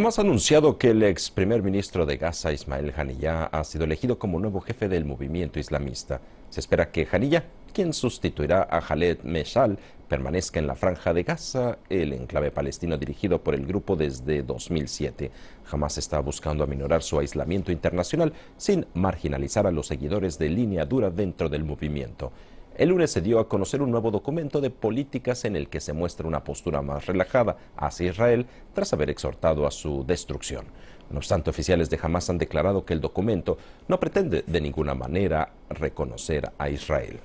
Hamas ha anunciado que el ex primer ministro de Gaza, Ismael Haniyeh, ha sido elegido como nuevo jefe del movimiento islamista. Se espera que Haniyeh, quien sustituirá a Khaled Meshal, permanezca en la franja de Gaza, el enclave palestino dirigido por el grupo desde 2007. Hamas está buscando aminorar su aislamiento internacional sin marginalizar a los seguidores de línea dura dentro del movimiento. El lunes se dio a conocer un nuevo documento de políticas en el que se muestra una postura más relajada hacia Israel tras haber exhortado a su destrucción. No obstante, oficiales de Hamas han declarado que el documento no pretende de ninguna manera reconocer a Israel.